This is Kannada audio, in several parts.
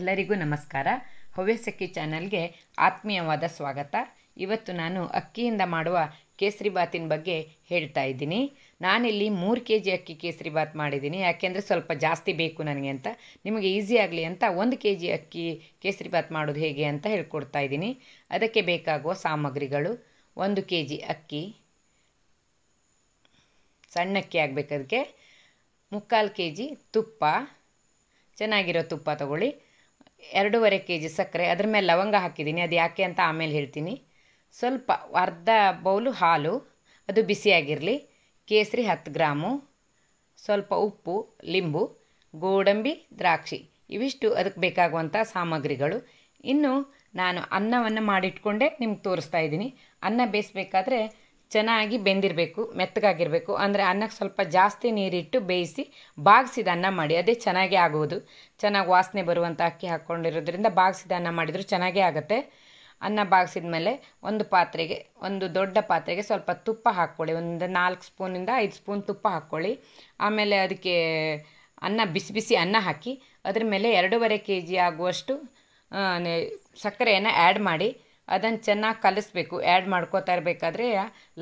ಎಲ್ಲರಿಗೂ ನಮಸ್ಕಾರ ಹವ್ಯಸಕ್ಕಿ ಚಾನಲ್ಗೆ ಆತ್ಮೀಯವಾದ ಸ್ವಾಗತ ಇವತ್ತು ನಾನು ಅಕ್ಕಿಯಿಂದ ಮಾಡುವ ಕೇಸರಿ ಕೇಸರಿಬಾತಿನ ಬಗ್ಗೆ ಹೇಳ್ತಾ ಇದ್ದೀನಿ ನಾನಿಲ್ಲಿ ಮೂರು ಕೆ ಜಿ ಅಕ್ಕಿ ಬಾತ್ ಮಾಡಿದ್ದೀನಿ ಯಾಕೆಂದರೆ ಸ್ವಲ್ಪ ಜಾಸ್ತಿ ಬೇಕು ನನಗೆ ಅಂತ ನಿಮಗೆ ಈಸಿ ಆಗಲಿ ಅಂತ ಒಂದು ಕೆ ಜಿ ಅಕ್ಕಿ ಬಾತ್ ಮಾಡೋದು ಹೇಗೆ ಅಂತ ಹೇಳ್ಕೊಡ್ತಾ ಇದ್ದೀನಿ ಅದಕ್ಕೆ ಬೇಕಾಗುವ ಸಾಮಗ್ರಿಗಳು ಒಂದು ಕೆ ಜಿ ಅಕ್ಕಿ ಸಣ್ಣಕ್ಕಿ ಆಗಬೇಕದಕ್ಕೆ ಮುಕ್ಕಾಲು ಕೆ ಜಿ ತುಪ್ಪ ಚೆನ್ನಾಗಿರೋ ತುಪ್ಪ ತಗೊಳ್ಳಿ ಎರಡೂವರೆ ಕೆ ಜಿ ಸಕ್ಕರೆ ಅದ್ರ ಮೇಲೆ ಲವಂಗ ಹಾಕಿದ್ದೀನಿ ಅದು ಯಾಕೆ ಅಂತ ಆಮೇಲೆ ಹೇಳ್ತೀನಿ ಸ್ವಲ್ಪ ಅರ್ಧ ಬೌಲು ಹಾಲು ಅದು ಬಿಸಿಯಾಗಿರಲಿ ಕೇಸರಿ ಹತ್ತು ಗ್ರಾಮು ಸ್ವಲ್ಪ ಉಪ್ಪು ಲಿಂಬು ಗೋಡಂಬಿ ದ್ರಾಕ್ಷಿ ಇವಿಷ್ಟು ಅದಕ್ಕೆ ಬೇಕಾಗುವಂಥ ಸಾಮಗ್ರಿಗಳು ಇನ್ನು ನಾನು ಅನ್ನವನ್ನು ಮಾಡಿಟ್ಕೊಂಡೇ ನಿಮ್ಗೆ ತೋರಿಸ್ತಾ ಇದ್ದೀನಿ ಅನ್ನ ಬೇಯಿಸ್ಬೇಕಾದ್ರೆ ಚೆನ್ನಾಗಿ ಬೆಂದಿರಬೇಕು ಮೆತ್ತಗಾಗಿರಬೇಕು ಅಂದರೆ ಅನ್ನಕ್ಕೆ ಸ್ವಲ್ಪ ಜಾಸ್ತಿ ನೀರಿಟ್ಟು ಬೇಯಿಸಿ ಬಾಗಿಸಿದ ಅನ್ನ ಮಾಡಿ ಅದೇ ಚೆನ್ನಾಗೇ ಆಗುವುದು ಚೆನ್ನಾಗಿ ವಾಸನೆ ಬರುವಂಥ ಅಕ್ಕಿ ಹಾಕ್ಕೊಂಡಿರೋದ್ರಿಂದ ಬಾಗಿಸಿದ ಅನ್ನ ಮಾಡಿದರೂ ಚೆನ್ನಾಗೇ ಆಗುತ್ತೆ ಅನ್ನ ಬಾಗಿಸಿದ ಮೇಲೆ ಒಂದು ಪಾತ್ರೆಗೆ ಒಂದು ದೊಡ್ಡ ಪಾತ್ರೆಗೆ ಸ್ವಲ್ಪ ತುಪ್ಪ ಹಾಕ್ಕೊಳ್ಳಿ ಒಂದು ನಾಲ್ಕು ಸ್ಪೂನಿಂದ ಐದು ಸ್ಪೂನ್ ತುಪ್ಪ ಹಾಕ್ಕೊಳ್ಳಿ ಆಮೇಲೆ ಅದಕ್ಕೆ ಅನ್ನ ಬಿಸಿ ಬಿಸಿ ಅನ್ನ ಹಾಕಿ ಅದರ ಮೇಲೆ ಎರಡೂವರೆ ಕೆ ಜಿ ಆಗುವಷ್ಟು ಸಕ್ಕರೆಯನ್ನು ಆ್ಯಡ್ ಮಾಡಿ ಅದನ್ನು ಚೆನ್ನಾಗಿ ಕಲಿಸ್ಬೇಕು ಆ್ಯಡ್ ಮಾಡ್ಕೋತಾ ಇರಬೇಕಾದ್ರೆ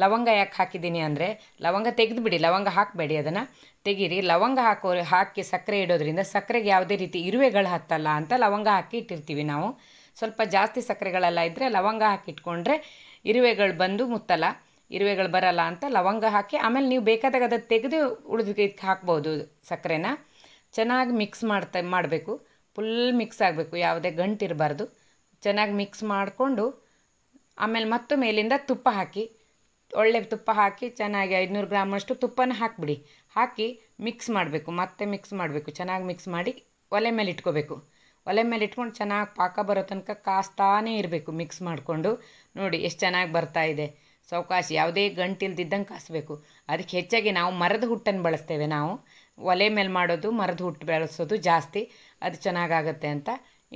ಲವಂಗ ಯಾಕೆ ಹಾಕಿದ್ದೀನಿ ಅಂದರೆ ಲವಂಗ ತೆಗೆದುಬಿಡಿ ಲವಂಗ ಹಾಕಬೇಡಿ ಅದನ್ನು ತೆಗೀರಿ ಲವಂಗ ಹಾಕೋ ಹಾಕಿ ಸಕ್ಕರೆ ಇಡೋದ್ರಿಂದ ಸಕ್ಕರೆಗೆ ಯಾವುದೇ ರೀತಿ ಇರುವೆಗಳು ಹತ್ತಲ್ಲ ಅಂತ ಲವಂಗ ಹಾಕಿ ಇಟ್ಟಿರ್ತೀವಿ ನಾವು ಸ್ವಲ್ಪ ಜಾಸ್ತಿ ಸಕ್ಕರೆಗಳೆಲ್ಲ ಇದ್ದರೆ ಲವಂಗ ಹಾಕಿಟ್ಕೊಂಡ್ರೆ ಇರುವೆಗಳು ಬಂದು ಮುತ್ತಲ್ಲ ಇರುವೆಗಳು ಬರಲ್ಲ ಅಂತ ಲವಂಗ ಹಾಕಿ ಆಮೇಲೆ ನೀವು ಬೇಕಾದಾಗ ಅದನ್ನು ತೆಗೆದು ಉಳಿದು ಹಾಕ್ಬೋದು ಸಕ್ಕರೆನ ಚೆನ್ನಾಗಿ ಮಿಕ್ಸ್ ಮಾಡ್ತಾ ಮಾಡಬೇಕು ಫುಲ್ ಮಿಕ್ಸ್ ಆಗಬೇಕು ಯಾವುದೇ ಗಂಟಿರಬಾರ್ದು ಚೆನ್ನಾಗಿ ಮಿಕ್ಸ್ ಮಾಡಿಕೊಂಡು ಆಮೇಲೆ ಮತ್ತು ಮೇಲಿಂದ ತುಪ್ಪ ಹಾಕಿ ಒಳ್ಳೆ ತುಪ್ಪ ಹಾಕಿ ಚೆನ್ನಾಗಿ ಐದುನೂರು ಗ್ರಾಮಷ್ಟು ತುಪ್ಪನ ಹಾಕಿಬಿಡಿ ಹಾಕಿ ಮಿಕ್ಸ್ ಮಾಡಬೇಕು ಮತ್ತೆ ಮಿಕ್ಸ್ ಮಾಡಬೇಕು ಚೆನ್ನಾಗಿ ಮಿಕ್ಸ್ ಮಾಡಿ ಒಲೆ ಮೇಲೆ ಇಟ್ಕೋಬೇಕು ಒಲೆ ಮೇಲೆ ಇಟ್ಕೊಂಡು ಚೆನ್ನಾಗಿ ಪಾಕ ಬರೋ ತನಕ ಕಾಸ್ತಾನೇ ಇರಬೇಕು ಮಿಕ್ಸ್ ಮಾಡಿಕೊಂಡು ನೋಡಿ ಎಷ್ಟು ಚೆನ್ನಾಗಿ ಬರ್ತಾ ಇದೆ ಸಾವಕಾಶಿ ಯಾವುದೇ ಗಂಟಿಲ್ದಿದ್ದಂಗೆ ಕಾಸಬೇಕು ಅದಕ್ಕೆ ಹೆಚ್ಚಾಗಿ ನಾವು ಮರದ ಹುಟ್ಟನ್ನು ಬಳಸ್ತೇವೆ ನಾವು ಒಲೆ ಮೇಲೆ ಮಾಡೋದು ಮರದ ಹುಟ್ಟು ಬಳಸೋದು ಜಾಸ್ತಿ ಅದು ಚೆನ್ನಾಗಾಗತ್ತೆ ಅಂತ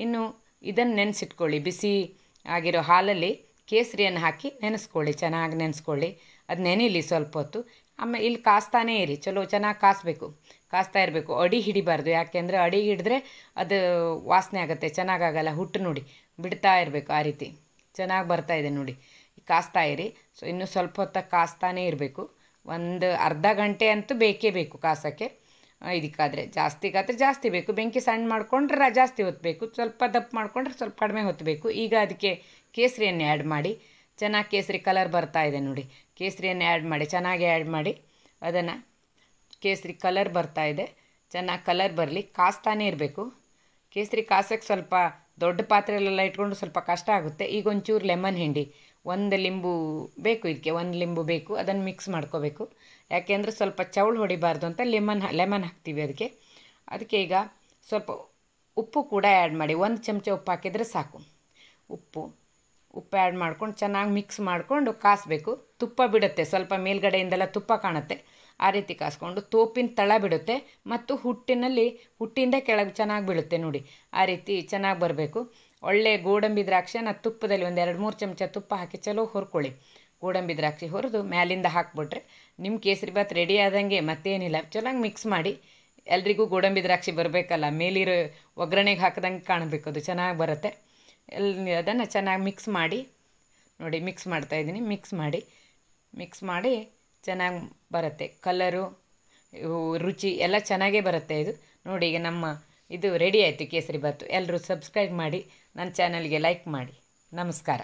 ಇನ್ನು ಇದನ್ನು ನೆನೆಸಿಟ್ಕೊಳ್ಳಿ ಬಿಸಿ ಆಗಿರೋ ಹಾಲಲ್ಲಿ ಕೇಸರಿಯನ್ನು ಹಾಕಿ ನೆನೆಸ್ಕೊಳ್ಳಿ ಚೆನ್ನಾಗಿ ನೆನೆಸ್ಕೊಳ್ಳಿ ಅದು ನೆನೆಯಲಿ ಸ್ವಲ್ಪ ಹೊತ್ತು ಆಮೇಲೆ ಇಲ್ಲಿ ಕಾಸ್ತಾನೇ ಇರಿ ಚಲೋ ಚೆನ್ನಾಗಿ ಕಾಸಬೇಕು ಕಾಸ್ತಾ ಇರಬೇಕು ಅಡಿ ಹಿಡಿಬಾರ್ದು ಯಾಕೆಂದರೆ ಅಡಿ ಹಿಡಿದ್ರೆ ಅದು ವಾಸನೆ ಆಗುತ್ತೆ ಚೆನ್ನಾಗಾಗಲ್ಲ ಹುಟ್ಟು ನೋಡಿ ಬಿಡ್ತಾ ಇರಬೇಕು ಆ ರೀತಿ ಚೆನ್ನಾಗಿ ಬರ್ತಾ ಇದೆ ನೋಡಿ ಕಾಸ್ತಾ ಇರಿ ಸೊ ಇನ್ನೂ ಸ್ವಲ್ಪ ಹೊತ್ತ ಕಾಸ್ತಾನೇ ಇರಬೇಕು ಒಂದು ಅರ್ಧ ಗಂಟೆ ಅಂತೂ ಬೇಕೇ ಬೇಕು ಕಾಸೋಕ್ಕೆ ಇದಕ್ಕಾದರೆ ಜಾಸ್ತಿಗಾದರೆ ಜಾಸ್ತಿ ಬೇಕು ಬೆಂಕಿ ಸಣ್ಣ ಮಾಡಿಕೊಂಡ್ರೆ ಜಾಸ್ತಿ ಹೊತ್ತಬೇಕು ಸ್ವಲ್ಪ ದಪ್ಪ ಮಾಡಿಕೊಂಡ್ರೆ ಸ್ವಲ್ಪ ಕಡಿಮೆ ಹೊತ್ತಬೇಕು ಈಗ ಅದಕ್ಕೆ ಕೇಸರಿಯನ್ನು ಆ್ಯಡ್ ಮಾಡಿ ಚೆನ್ನಾಗಿ ಕೇಸರಿ ಕಲರ್ ಬರ್ತಾ ಇದೆ ನೋಡಿ ಕೇಸರಿಯನ್ನು ಆ್ಯಡ್ ಮಾಡಿ ಚೆನ್ನಾಗಿ ಆ್ಯಡ್ ಮಾಡಿ ಅದನ್ನು ಕೇಸರಿ ಕಲರ್ ಬರ್ತಾ ಇದೆ ಚೆನ್ನಾಗಿ ಕಲರ್ ಬರಲಿ ಕಾಸ್ತಾನೇ ಇರಬೇಕು ಕೇಸರಿ ಕಾಸಕ್ಕೆ ಸ್ವಲ್ಪ ದೊಡ್ಡ ಪಾತ್ರೆಲೆಲ್ಲ ಇಟ್ಕೊಂಡು ಸ್ವಲ್ಪ ಕಷ್ಟ ಆಗುತ್ತೆ ಈಗ ಒಂಚೂರು ಲೆಮನ್ ಹಿಂಡಿ ಒಂದು ಲಿಂಬು ಬೇಕು ಇದಕ್ಕೆ ಒಂದು ಲಿಂಬು ಬೇಕು ಅದನ್ನು ಮಿಕ್ಸ್ ಮಾಡ್ಕೋಬೇಕು ಯಾಕೆಂದರೆ ಸ್ವಲ್ಪ ಚೌಳು ಹೊಡಿಬಾರ್ದು ಅಂತ ಲೆಮನ್ ಲೆಮನ್ ಹಾಕ್ತೀವಿ ಅದಕ್ಕೆ ಅದಕ್ಕೆ ಈಗ ಸ್ವಲ್ಪ ಉಪ್ಪು ಕೂಡ ಆ್ಯಡ್ ಮಾಡಿ ಒಂದು ಚಮಚ ಉಪ್ಪು ಹಾಕಿದರೆ ಸಾಕು ಉಪ್ಪು ಉಪ್ಪು ಆ್ಯಡ್ ಮಾಡ್ಕೊಂಡು ಚೆನ್ನಾಗಿ ಮಿಕ್ಸ್ ಮಾಡಿಕೊಂಡು ಕಾಸಬೇಕು ತುಪ್ಪ ಬಿಡುತ್ತೆ ಸ್ವಲ್ಪ ಮೇಲ್ಗಡೆಯಿಂದೆಲ್ಲ ತುಪ್ಪ ಕಾಣುತ್ತೆ ಆ ರೀತಿ ಕಾಸ್ಕೊಂಡು ತೋಪಿನ ತಳ ಬಿಡುತ್ತೆ ಮತ್ತು ಹುಟ್ಟಿನಲ್ಲಿ ಹುಟ್ಟಿಂದ ಕೆಳಗೆ ಚೆನ್ನಾಗಿ ಬೀಳುತ್ತೆ ನೋಡಿ ಆ ರೀತಿ ಚೆನ್ನಾಗಿ ಬರಬೇಕು ಒಳ್ಳೆ ಗೋಡಂಬಿ ದ್ರಾಕ್ಷಿನ ತುಪ್ಪದಲ್ಲಿ ಒಂದು ಎರಡು ಮೂರು ಚಮಚ ತುಪ್ಪ ಹಾಕಿ ಚಲೋ ಹುರ್ಕೊಳ್ಳಿ ಗೋಡಂಬಿ ದ್ರಾಕ್ಷಿ ಹುರಿದು ಮ್ಯಾಲಿಂದ ಹಾಕ್ಬಿಟ್ರೆ ನಿಮ್ಮ ಕೇಸರಿ ಬಾತ್ ರೆಡಿ ಆದಂಗೆ ಮತ್ತೇನಿಲ್ಲ ಚೆನ್ನಾಗಿ ಮಿಕ್ಸ್ ಮಾಡಿ ಎಲ್ರಿಗೂ ಗೋಡಂಬಿ ದ್ರಾಕ್ಷಿ ಬರಬೇಕಲ್ಲ ಮೇಲಿರೋ ಒಗ್ಗರಣೆಗೆ ಹಾಕಿದಂಗೆ ಕಾಣಬೇಕು ಅದು ಚೆನ್ನಾಗಿ ಬರುತ್ತೆ ಎಲ್ಲಿ ಅದನ್ನು ಚೆನ್ನಾಗಿ ಮಿಕ್ಸ್ ಮಾಡಿ ನೋಡಿ ಮಿಕ್ಸ್ ಮಾಡ್ತಾಯಿದ್ದೀನಿ ಮಿಕ್ಸ್ ಮಾಡಿ ಮಿಕ್ಸ್ ಮಾಡಿ ಚೆನ್ನಾಗಿ ಬರುತ್ತೆ ಕಲರು ರುಚಿ ಎಲ್ಲ ಚೆನ್ನಾಗೇ ಬರುತ್ತೆ ಇದು ನೋಡಿ ಈಗ ನಮ್ಮ ಇದು ರೆಡಿ ಆಯಿತು ಕೇಸರಿ ಭಾತು ಎಲ್ಲರೂ ಸಬ್ಸ್ಕ್ರೈಬ್ ಮಾಡಿ ನನ್ನ ಚಾನಲ್ಗೆ ಲೈಕ್ ಮಾಡಿ ನಮಸ್ಕಾರ